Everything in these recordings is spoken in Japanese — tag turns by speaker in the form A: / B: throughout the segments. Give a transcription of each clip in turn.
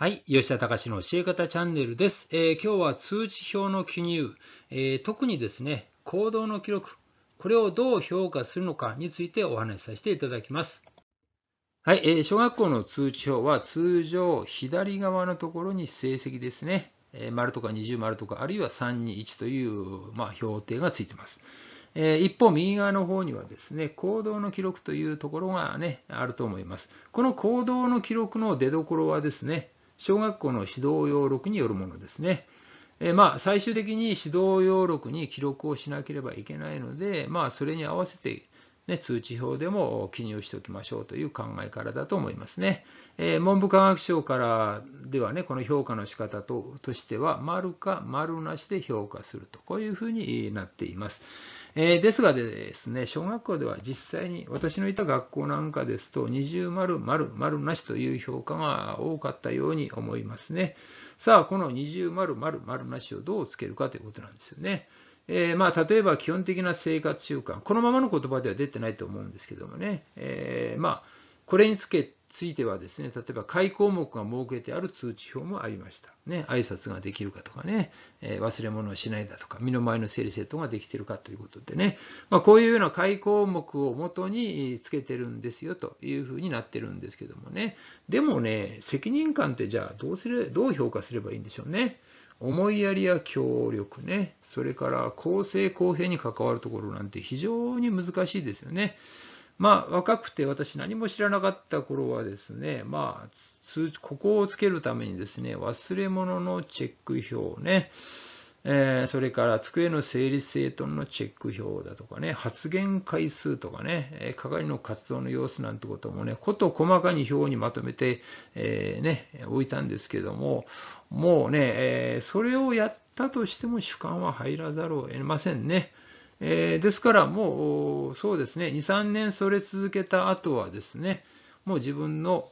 A: はい。吉田隆の教え方チャンネルです。えー、今日は通知表の記入、えー、特にですね、行動の記録、これをどう評価するのかについてお話しさせていただきます。はい。えー、小学校の通知表は通常左側のところに成績ですね、えー、丸とか二重丸とか、あるいは321という、まあ、評定がついてます。え一方、右側の方にはですね、行動の記録というところがね、あると思います。この行動の記録の出どころはですね、小学校の指導要録によるものですね。えまあ、最終的に指導要録に記録をしなければいけないので、まあ、それに合わせて、ね、通知表でも記入しておきましょうという考えからだと思いますね。えー、文部科学省からではね、この評価の仕方ととしては、丸か丸なしで評価すると、こういうふうになっています。えー、ですがですね、小学校では実際に私のいた学校なんかですと、二重丸丸丸なしという評価が多かったように思いますね。さあ、この二重丸丸丸なしをどうつけるかということなんですよね。えー、まあ、例えば基本的な生活習慣、このままの言葉では出てないと思うんですけどもね、えー、まあ、これにつけついてはですね、例えば解項目が設けてある通知表もありました。ね、挨拶ができるかとかね、えー、忘れ物をしないだとか、身の回りの整理整頓ができてるかということでね、まあ、こういうような解項目をもとにつけてるんですよというふうになってるんですけどもね、でもね、責任感ってじゃあどうすれ、どう評価すればいいんでしょうね。思いやりや協力ね、それから公正公平に関わるところなんて非常に難しいですよね。まあ、若くて私何も知らなかった頃はですね、まあ、ここをつけるためにですね、忘れ物のチェック表ね、えー、それから机の整理整頓のチェック表だとかね、発言回数とかね、えー、係の活動の様子なんてこともね、こと細かに表にまとめて、えー、ね、置いたんですけども、もうね、えー、それをやったとしても主観は入らざるを得ませんね。えー、ですからもう、そうですね、2、3年それ続けた後はですね、もう自分の、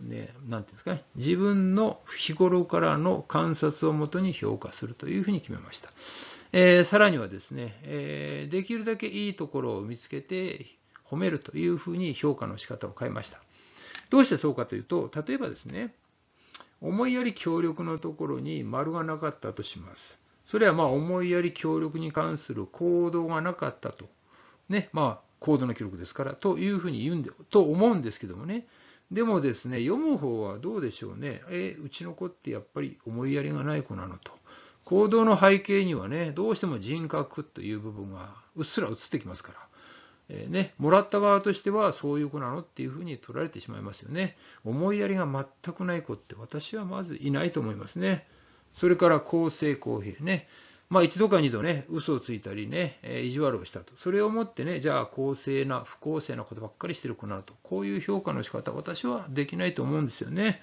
A: ね、なんていうんですかね、自分の日頃からの観察をもとに評価するというふうに決めました。えー、さらにはですね、えー、できるだけいいところを見つけて褒めるというふうに評価の仕方を変えました。どうしてそうかというと、例えばですね、思いやり協力のところに丸がなかったとします。それはまあ思いやり協力に関する行動がなかったと。ね、まあ高度な記録ですからというふうに言うんで、と思うんですけどもね。でもですね、読む方はどうでしょうね。え、うちの子ってやっぱり思いやりがない子なのと。行動の背景にはね、どうしても人格という部分がうっすら映ってきますから。えー、ね、もらった側としてはそういう子なのっていうふうに取られてしまいますよね。思いやりが全くない子って私はまずいないと思いますね。それから公正公平ね。まあ一度か二度ね、嘘をついたりね、えー、意地悪をしたと。それをもってね、じゃあ公正な、不公正なことばっかりしてる子なと。こういう評価の仕方、私はできないと思うんですよね。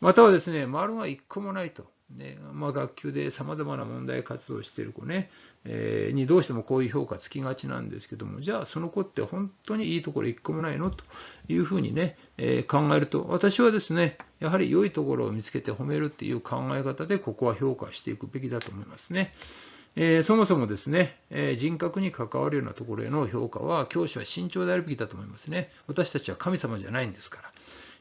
A: またはですね、丸が一個もないと。ねまあ、学級でさまざまな問題活動をしている子ね、えー、にどうしてもこういう評価つきがちなんですけどもじゃあその子って本当にいいところ1個もないのというふうにね、えー、考えると私はですねやはり良いところを見つけて褒めるっていう考え方でここは評価していくべきだと思いますね。えー、そもそもですね、えー、人格に関わるようなところへの評価は教師は慎重であるべきだと思いますね。私たちは神様じゃないんですから。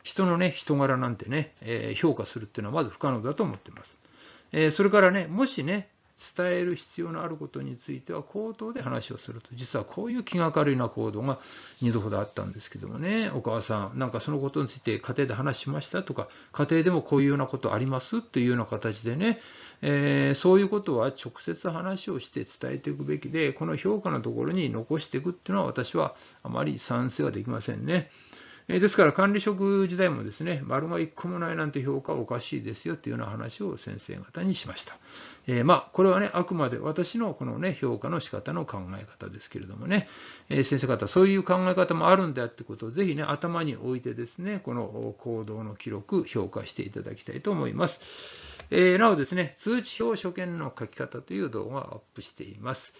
A: 人のね、人柄なんてね、えー、評価するっていうのはまず不可能だと思ってます。えー、それからね、もしね、伝える必要のあることについては口頭で話をすると実はこういう気が軽いな行動が2度ほどあったんですけどもねお母さんなんかそのことについて家庭で話しましたとか家庭でもこういうようなことありますというような形でね、えー、そういうことは直接話をして伝えていくべきでこの評価のところに残していくっていうのは私はあまり賛成はできませんね。えですから管理職時代もですね、丸が1個もないなんて評価はおかしいですよというような話を先生方にしました。えー、まあ、これはね、あくまで私のこのね、評価の仕方の考え方ですけれどもね、えー、先生方、そういう考え方もあるんだってことをぜひね、頭に置いてですね、この行動の記録、評価していただきたいと思います。えー、なおですね、通知表所見の書き方という動画をアップしています。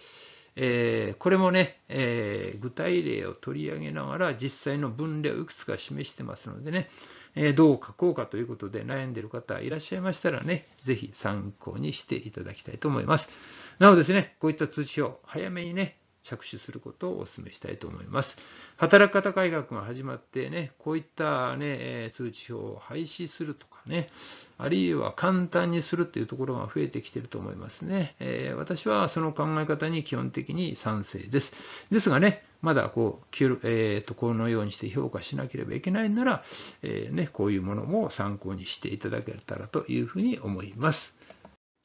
A: えー、これもね、えー、具体例を取り上げながら実際の分類をいくつか示してますのでね、えー、どう書こうかということで悩んでいる方いらっしゃいましたらね、ぜひ参考にしていただきたいと思います。なおですね、こういった通知表、早めにね、着手することをお勧めしたいと思います。働き方改革が始まってね、こういったね、通知表を廃止するとかね、あるいは簡単にするっていうところが増えてきてると思いますね。えー、私はその考え方に基本的に賛成です。ですがね、まだこう、えー、とこのようにして評価しなければいけないなら、えー、ね、こういうものも参考にしていただけたらというふうに思います。